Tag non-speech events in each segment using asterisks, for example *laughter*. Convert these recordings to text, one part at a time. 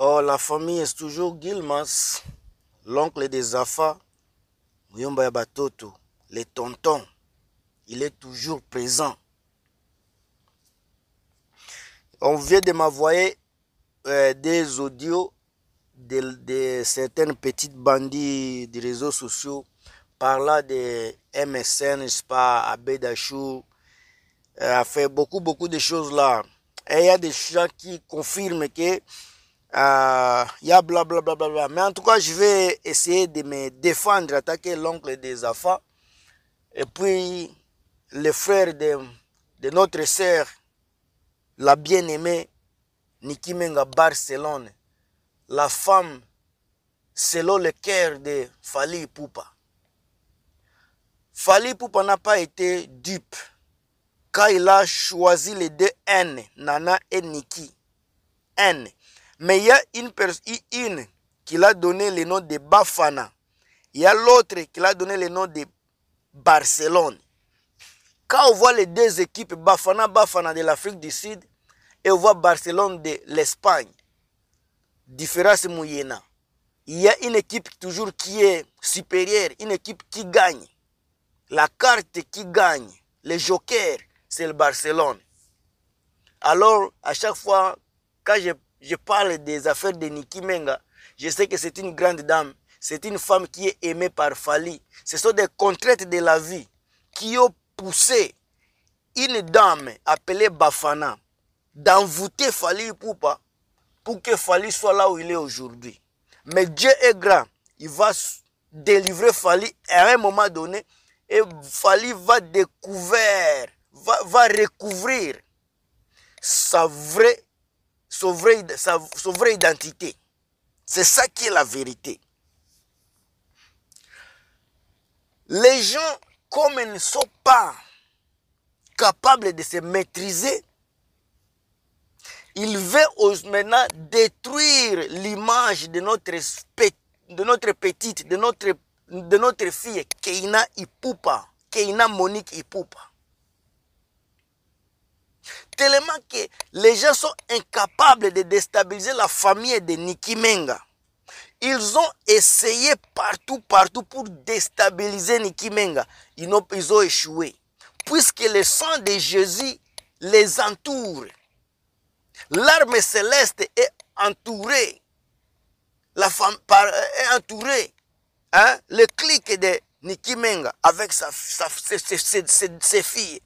Oh la famille est toujours Gilmas, l'oncle des Zafa, le tonton, les tontons. Il est toujours présent. On vient de m'envoyer euh, des audios de, certaines petites bandits des réseaux sociaux là de MSN, je sais pas, Abed euh, a fait beaucoup, beaucoup de choses là. Et il y a des gens qui confirment que il euh, y a blablabla. Bla bla bla. Mais en tout cas, je vais essayer de me défendre, attaquer l'oncle des Zafa Et puis, le frère de, de notre sœur, la bien-aimée Nikimenga Barcelone, la femme selon le cœur de Fali Poupa. Fali Poupa n'a pas été dupe quand il a choisi les deux N, Nana et Niki. N. Mais il y a une, qui l'a donné le nom de Bafana. Il y a l'autre qui l'a donné le nom de Barcelone. Quand on voit les deux équipes, Bafana, Bafana de l'Afrique du Sud et on voit Barcelone de l'Espagne, différence moyenne. Il y a une équipe toujours qui est supérieure, une équipe qui gagne. La carte qui gagne, le joker, c'est le Barcelone. Alors, à chaque fois, quand je je parle des affaires de Nikimenga. Menga. Je sais que c'est une grande dame. C'est une femme qui est aimée par Fali. Ce sont des contraintes de la vie qui ont poussé une dame appelée Bafana d'envoûter Fali Poupa pour que Fali soit là où il est aujourd'hui. Mais Dieu est grand. Il va délivrer Fali à un moment donné et Fali va découvrir, va, va recouvrir sa vraie son sa, vraie identité. C'est ça qui est la vérité. Les gens, comme ils ne sont pas capables de se maîtriser, ils veulent maintenant détruire l'image de notre, petite, de notre, de notre fille, Keina Ipupa, Keina Monique Ipupa. Tellement que les gens sont incapables de déstabiliser la famille de Nikimenga. Ils ont essayé partout, partout pour déstabiliser Nikimenga. Ils ont, ont échoué. Puisque le sang de Jésus les entoure. L'arme céleste est entourée. La femme est entourée. Hein? Le clic de Nikimenga avec sa, ses filles.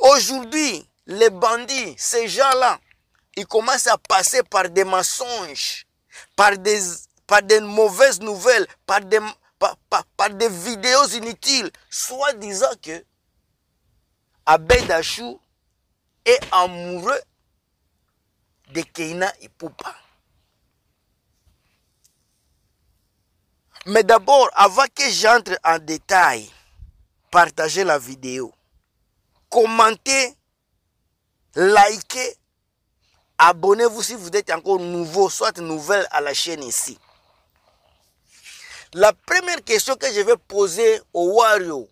Aujourd'hui, les bandits, ces gens-là, ils commencent à passer par des mensonges, par des, par des mauvaises nouvelles, par des, par, des vidéos inutiles, soit disant que Abed Achou est amoureux de Keina Ipoupa. Mais d'abord, avant que j'entre en détail, partagez la vidéo commentez, likez, abonnez-vous si vous êtes encore nouveau, soit nouvelle à la chaîne ici. La première question que je vais poser aux Wario,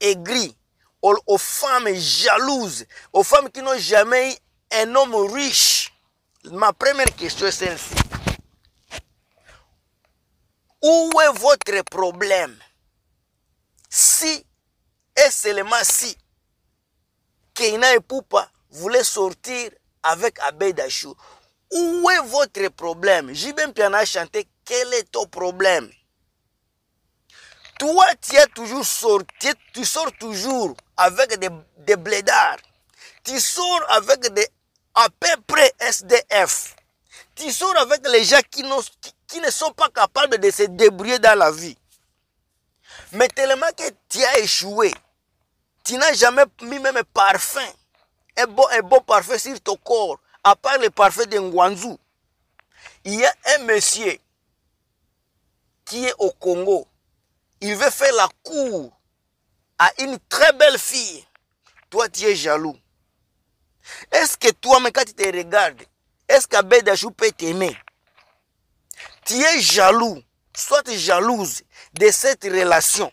aigris, aux, femmes jalouses, aux femmes qui n'ont jamais eu un homme riche, ma première question est celle-ci. Où est votre problème Si et seulement si Kéina et Poupa voulaient sortir avec Abbé Dachou. Où est votre problème Jibem Piana a chanté Quel est ton problème Toi, tu es toujours sorti, tu sors toujours avec des, des blédards. Tu sors avec des à peu près SDF. Tu sors avec les gens qui, qui, qui ne sont pas capables de se débrouiller dans la vie. Mais tellement que tu as échoué, tu n'as jamais mis même un parfum, un bon parfum sur ton corps, à part le parfum de Nguanzu. Il y a un monsieur qui est au Congo. Il veut faire la cour à une très belle fille. Toi, tu es jaloux. Est-ce que toi, quand tu te regardes, est-ce qu'Abedajou peut t'aimer Tu es jaloux, soit jalouse de cette relation.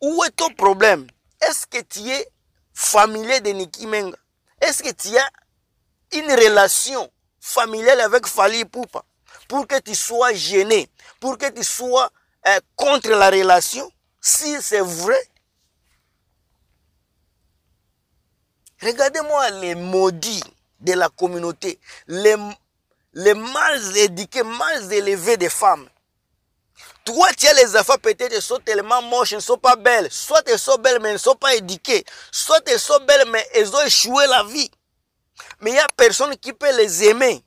Où est ton problème est-ce que tu es familier de Niki Menga Est-ce que tu as une relation familiale avec Fali Poupa pour que tu sois gêné, pour que tu sois euh, contre la relation, si c'est vrai Regardez-moi les maudits de la communauté, les, les mal éduqués, mal élevés des femmes. Toi, tu as les enfants, peut-être, sont tellement moches, ne sont pas belles. Soit elles sont belles, mais elles ne sont pas éduquées Soit elles sont belles, mais elles ont échoué la vie. Mais il n'y a personne qui peut les aimer.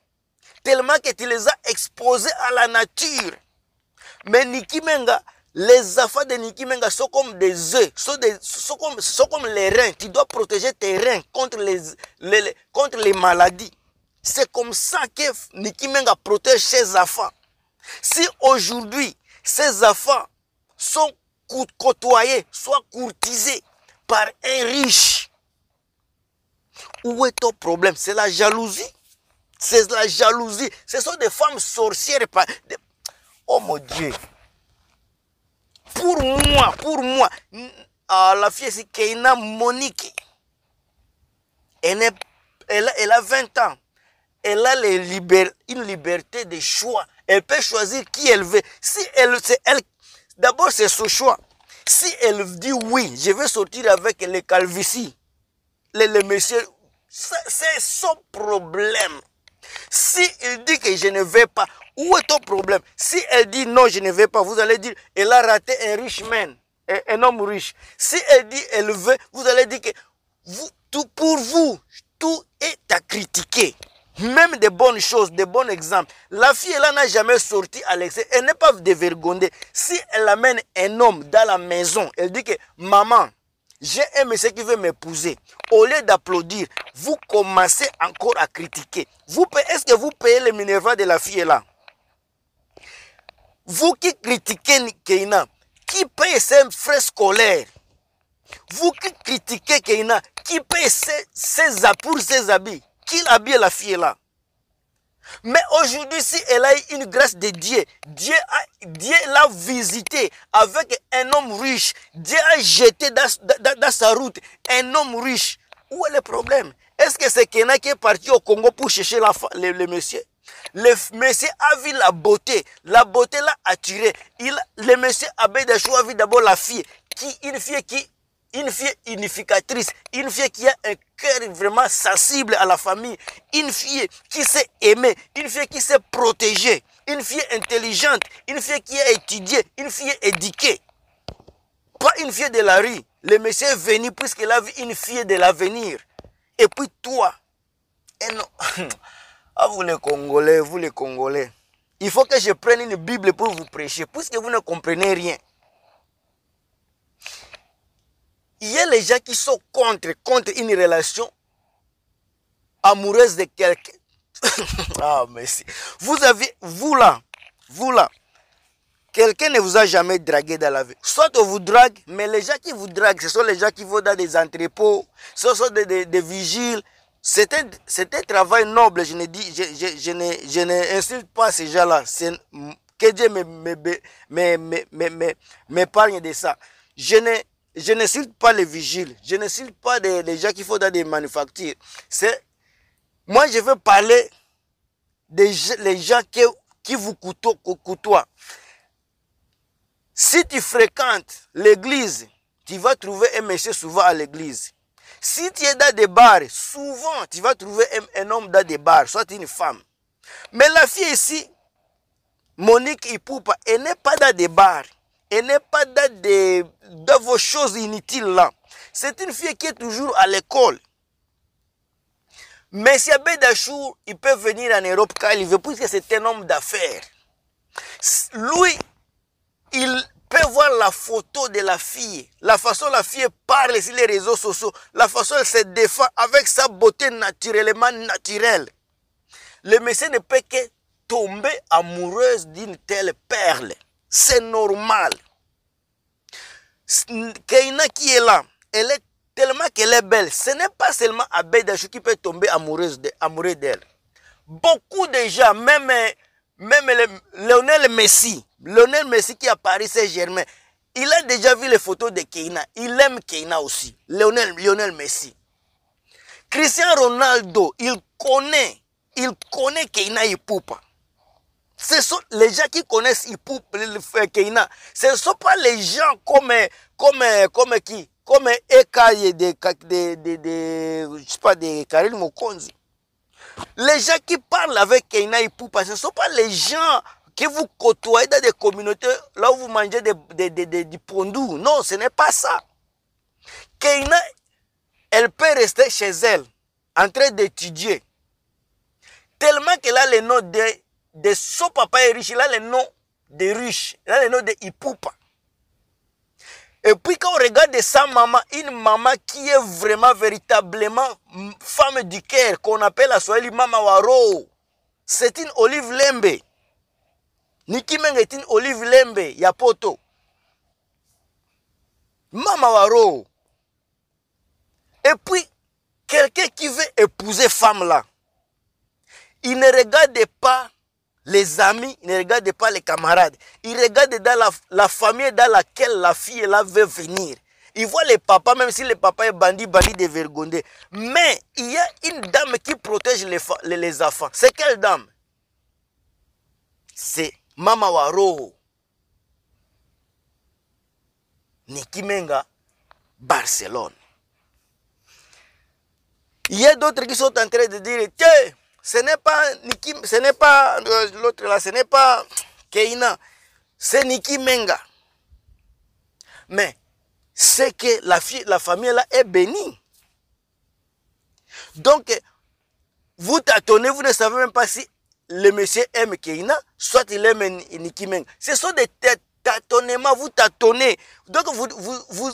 Tellement que tu les as exposés à la nature. Mais Niki Menga, les enfants de Niki Menga sont comme des œufs, sont, sont, comme, les reins. Tu dois protéger tes reins contre les, contre les maladies. C'est comme ça que Niki Menga protège ses enfants. Si aujourd'hui, ces enfants sont côtoyés, soit courtisés par un riche. Où est ton problème C'est la jalousie. C'est la jalousie. Ce sont des femmes sorcières. Oh mon Dieu. Pour moi, pour moi, ah, la fille c'est Keina Monique. Elle, elle, a 20 ans. Elle a une liberté de choix elle peut choisir qui elle veut. Si elle, c'est elle, d'abord c'est son choix. Si elle dit oui, je vais sortir avec les calvitie, les, messieurs, c'est son problème. Si il dit que je ne vais pas, où est ton problème Si elle dit non, je ne vais pas, vous allez dire, elle a raté un riche man, un homme riche. Si elle dit elle veut, vous allez dire que tout pour vous, tout est à critiquer même des bonnes choses, des bons exemples. La fille, elle n'a jamais sorti à l'excès. Elle n'est pas dévergondée. Si elle amène un homme dans la maison, elle dit que maman, j'ai un monsieur qui veut m'épouser. Au lieu d'applaudir, vous commencez encore à critiquer. Vous est-ce que vous payez les minerva de la fille là? Vous qui critiquez Keina, qui paye ses frais scolaires? Vous qui critiquez Keïna qui paye ses, ses, pour ses habits? qu'il bien la fille là. Mais aujourd'hui, si elle a une grâce de Dieu, Dieu l'a Dieu visité avec un homme riche. Dieu a jeté dans, sa route un homme riche. Où est le problème Est-ce que c'est Kena qui est parti au Congo pour chercher la, le, monsieur le monsieur a vu la beauté. La beauté l'a attiré. Il, le monsieur a vu d'abord la fille. Qui, une fille qui une fille unificatrice, une fille qui a un cœur vraiment sensible à la famille, une fille qui sait aimer, une fille qui sait protéger, une fille intelligente, une fille qui a étudié, une fille éduquée. Pas une fille de la rue. Le monsieur est venu puisqu'il a vu une fille de l'avenir. Et puis toi, et eh non. *laughs* Ah, vous les Congolais, vous les Congolais, il faut que je prenne une Bible pour vous prêcher, puisque vous ne comprenez rien. Il y a les gens qui sont contre, contre une relation amoureuse de quelqu'un. *laughs* ah, merci. Vous avez, vous là, vous là, quelqu'un ne vous a jamais dragué dans la vie. Soit on vous drague, mais les gens qui vous draguent, ce sont les gens qui vont dans des entrepôts, ce sont des, vigiles. C'est un, travail noble, je ne, dis, je, pas ces gens-là. Que Dieu m'épargne de ça. Je n'ai je ne cite pas les vigiles, je ne cite pas les gens qu'il faut dans des manufactures. C'est, moi, je veux parler des les gens qui, vous côtoient. Si tu fréquentes l'église, tu vas trouver un monsieur souvent à l'église. Si tu es dans des bars, souvent tu vas trouver un, homme dans des bars, soit une femme. Mais la fille ici, Monique Ipoupa, elle n'est pas dans des bars n'est pas dans, vos choses inutiles là. C'est une fille qui est toujours à l'école. Mais si il peut venir en Europe car il veut, puisque c'est un homme d'affaires. Lui, il peut voir la photo de la fille, la façon la fille parle sur les réseaux sociaux, la façon elle se défend avec sa beauté naturellement naturelle. Le monsieur ne peut que tomber amoureuse d'une telle perle c'est normal. Keina qui est là, elle est tellement qu'elle est belle. Ce n'est pas seulement Abedachou qui peut tomber amoureuse amoureux d'elle. Beaucoup de gens, même, même Lionel Messi, Lionel Messi qui à Paris Saint-Germain, il a déjà vu les photos de Keina. Il aime Keina aussi. Lionel, Lionel Messi. Cristiano Ronaldo, il connaît, il connaît Keina Ipupa. Ce sont les gens qui connaissent Ipou Keina. Ce ne sont pas les gens comme, comme, comme qui Comme Ekaye de, de, sais pas, Les gens qui parlent avec Keina Ipou, ce ne sont pas les gens qui vous côtoyez dans des communautés là où vous mangez des, du pondou. Non, ce n'est pas ça. Keina, elle peut rester chez elle en train d'étudier. Tellement qu'elle a les notes de de papa est riche. Il a le nom de riche. Il a le nom de Ipoupa. Et puis quand on regarde sa maman, une maman qui est vraiment, véritablement femme du cœur, qu'on appelle à Soali Mama Waro, c'est une olive lembe. Niki est une olive lembe, Yapoto. Mama Waro. Et puis, quelqu'un qui veut épouser femme là, il ne regarde pas les amis ne regardent pas les camarades. Ils regardent dans la, famille dans laquelle la fille là veut venir. Ils voient les papas, même si le papa est bandit, de vergondé. Mais il y a une dame qui protège les, les, enfants. C'est quelle dame C'est Mama Waro. Nikimenga, Barcelone. Il y a d'autres qui sont en train de dire, ce n'est pas Niki, ce n'est pas euh, l'autre là, ce n'est pas Keina, c'est Niki Menga. Mais c'est que la, fille, la famille là est bénie. Donc, vous tâtonnez, vous ne savez même pas si le monsieur aime Keina, soit il aime Niki Menga. Ce sont des tâtonnements, vous tâtonnez. Donc, vous, vous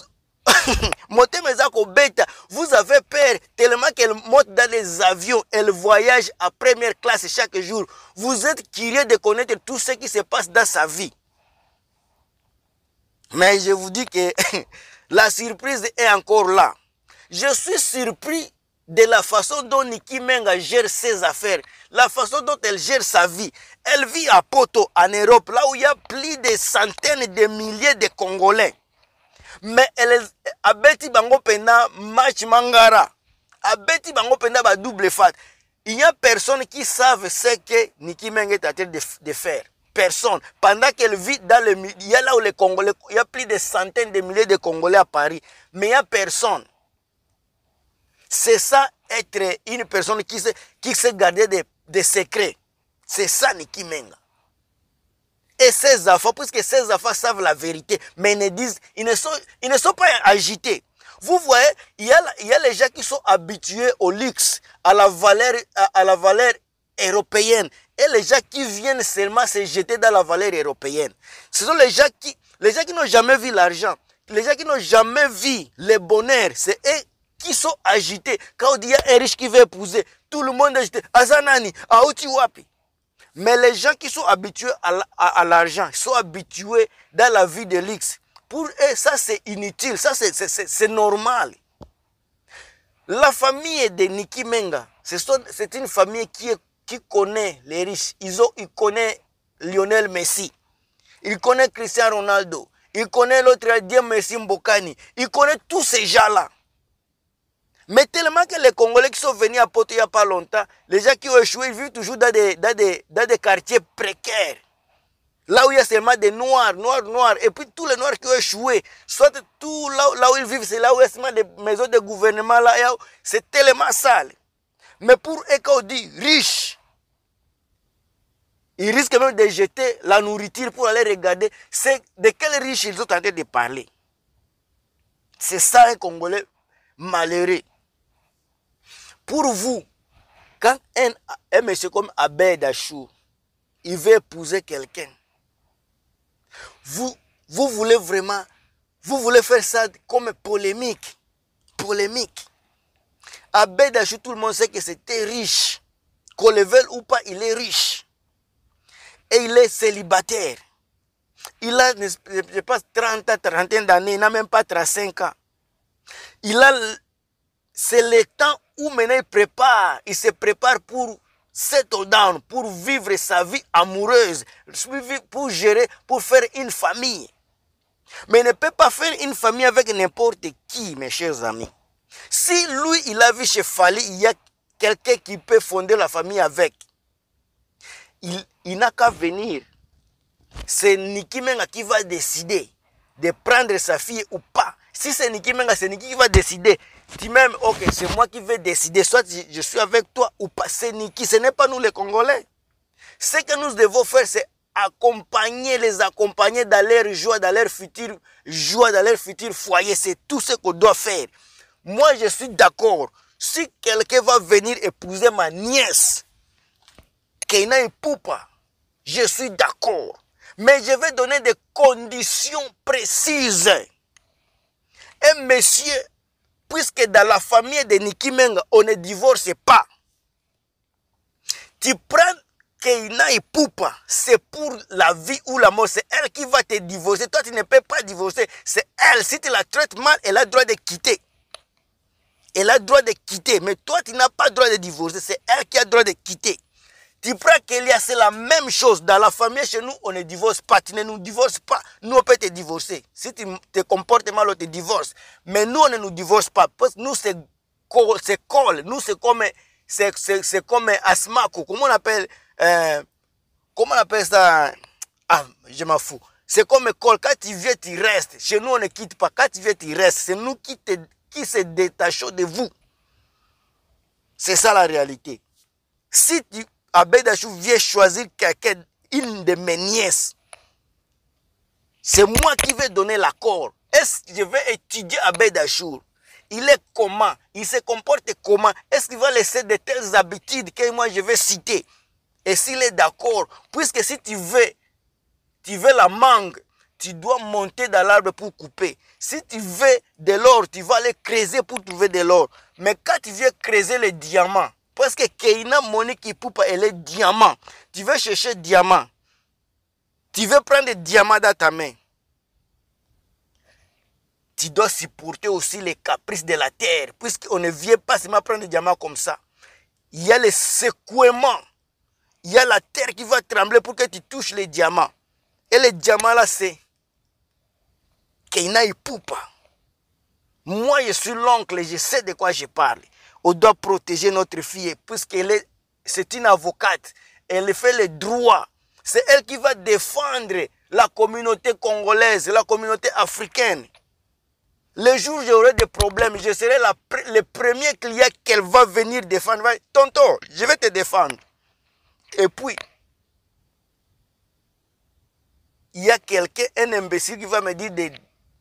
*coughs* vous avez peur tellement qu'elle monte dans les avions, elle voyage à première classe chaque jour. Vous êtes curieux de connaître tout ce qui se passe dans sa vie. Mais je vous dis que *coughs* la surprise est encore là. Je suis surpris de la façon dont Niki Menga gère ses affaires, la façon dont elle gère sa vie. Elle vit à Porto, en Europe, là où il y a plus de centaines de milliers de Congolais. Mais est abeti bango pena match mangara abeti bango ba double fat il n'y a personne qui savent ce que Niki Menga est en train de, faire personne. Pendant qu'elle vit dans le il y a là où les Congolais, il y a plus de centaines de milliers de Congolais à Paris, mais il n'y a personne. C'est ça être une personne qui se, qui se garder des secrets. C'est ça Niki Menga et ses enfants, puisque ces enfants savent la vérité, mais ils ne disent, ils ne sont, ils ne sont pas agités. Vous voyez, il y, a, il y a les gens qui sont habitués au luxe, à la valeur, à, la valeur européenne, et les gens qui viennent seulement se jeter dans la valeur européenne. Ce sont les gens qui, les gens qui n'ont jamais vu l'argent, les gens qui n'ont jamais vu le bonheur, c'est eux qui sont agités. Quand il y a un riche qui veut épouser, tout le monde est agité. Azanani, Aouti Wapi. Mais les gens qui sont habitués à l'argent, sont habitués dans la vie de l'X, Pour eux, ça c'est inutile, ça c'est normal. La famille de Niki Menga, c'est une famille qui, connaît les riches. Ils, connaissent Lionel Messi. Ils connaissent Cristiano Ronaldo. Ils connaissent l'autre Dieu Messi Mbokani. Ils connaissent tous ces gens-là. Mais tellement que les Congolais qui sont venus à Poté il n'y a pas longtemps, les gens qui ont échoué, ils vivent toujours dans des, quartiers précaires. Là où il y a seulement des noirs, noirs, noirs. Et puis tous les noirs qui ont échoué, soit tout là, où ils vivent, c'est là où il y a seulement des maisons de gouvernement, c'est tellement sale. Mais pour eux, dit riche, ils risquent même de jeter la nourriture pour aller regarder de quel riche ils ont en de parler. C'est ça un Congolais malheureux. Pour vous, quand un, monsieur comme Abed Achou il veut épouser quelqu'un, vous, vous voulez vraiment, vous voulez faire ça comme polémique. Polémique. Abed Achou, tout le monde sait que c'était riche. Qu'on le veuille ou pas, il est riche. Et il est célibataire. Il a, je pense, 30 à 31 d'années, il n'a même pas 35 ans. Il a, c'est le temps où maintenant il prépare, il se prépare pour settle down, pour vivre sa vie amoureuse, pour gérer, pour faire une famille. Mais il ne peut pas faire une famille avec n'importe qui, mes chers amis. Si lui, il a vu chez Fali, il y a quelqu'un qui peut fonder la famille avec. Il, il n'a qu'à venir. C'est Niki Menga qui va décider de prendre sa fille ou pas. Si c'est Niki c'est Niki qui va décider. Tu même, ok, c'est moi qui vais décider. Soit je suis avec toi ou pas. C'est Niki, ce n'est pas nous les Congolais. Ce que nous devons faire, c'est accompagner, les accompagner dans leur joie, dans leur futur joie, dans leur foyer. C'est tout ce qu'on doit faire. Moi, je suis d'accord. Si quelqu'un va venir épouser ma nièce, Keina Poupa, je suis d'accord. Mais je vais donner des conditions précises un monsieur, puisque dans la famille de Nikimenga, on ne divorce pas. Tu prends Keina et Poupa, c'est pour la vie ou la mort. C'est elle qui va te divorcer. Toi, tu ne peux pas divorcer. C'est elle. Si tu la traites mal, elle a le droit de quitter. Elle a le droit de quitter. Mais toi, tu n'as pas le droit de divorcer. C'est elle qui a le droit de quitter. Tu prends y c'est la même chose. Dans la famille, chez nous, on ne divorce pas. Tu ne nous divorces pas. Nous, on peut te divorcer. Si tu te comportes mal, on te divorce. Mais nous, on ne nous divorce pas. Parce que nous, c'est col. Nous, c'est comme, c'est, comme Comment on appelle, euh, comment on appelle ça? Ah, je m'en fous. C'est comme col. Quand tu viens, tu restes. Chez nous, on ne quitte pas. Quand tu viens, tu restes. C'est nous qui, te, qui se détachons de vous. C'est ça la réalité. Si tu Dachour vient choisir quelqu'un, une de mes nièces. C'est moi qui vais donner l'accord. Est-ce que je vais étudier Dachour Il est comment Il se comporte comment Est-ce qu'il va laisser de telles habitudes que moi je vais citer Et s'il est d'accord, puisque si tu veux, tu veux la mangue, tu dois monter dans l'arbre pour couper. Si tu veux de l'or, tu vas aller creuser pour trouver de l'or. Mais quand tu viens creuser le diamant, parce que Keina Monique qui poupa, elle est diamant. Tu veux chercher diamant. Tu veux prendre des diamant dans ta main. Tu dois supporter aussi les caprices de la terre. Puisqu'on ne vient pas seulement prendre des diamants comme ça. Il y a les secouements. Il y a la terre qui va trembler pour que tu touches les diamants. Et les diamants là, c'est Keina Poupa. Moi, je suis l'oncle, et je sais de quoi je parle on doit protéger notre fille, puisqu'elle est, c'est une avocate. Elle fait les droits. C'est elle qui va défendre la communauté congolaise, la communauté africaine. Le jour où j'aurai des problèmes, je serai le premier client qu'elle va venir défendre. Tonton, je vais te défendre. Et puis, il y a quelqu'un, un imbécile qui va me dire des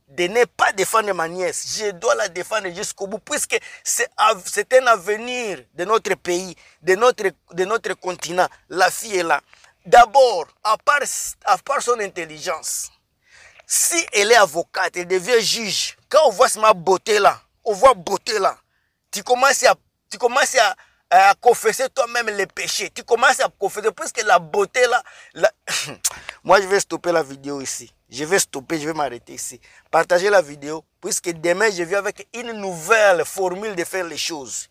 de ne pas défendre ma nièce. Je dois la défendre jusqu'au bout, puisque c'est un avenir de notre pays, de notre, de notre continent. La fille est là. D'abord, à part, à part son intelligence, si elle est avocate, elle devient juge. Quand on voit ma beauté là, on voit beauté là, tu commences à, tu commences à, confesser toi-même les péchés. Tu commences à confesser, puisque la beauté là, *coughs* moi je vais stopper la vidéo ici. Je vais stopper, je vais m'arrêter ici. Partagez la vidéo, puisque demain, je viens avec une nouvelle formule de faire les choses.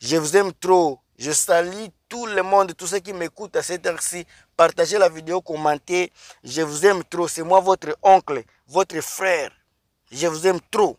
Je vous aime trop. Je salue tout le monde, tous ceux qui m'écoutent à cette heure-ci. Partagez la vidéo, commentez. Je vous aime trop. C'est moi, votre oncle, votre frère. Je vous aime trop.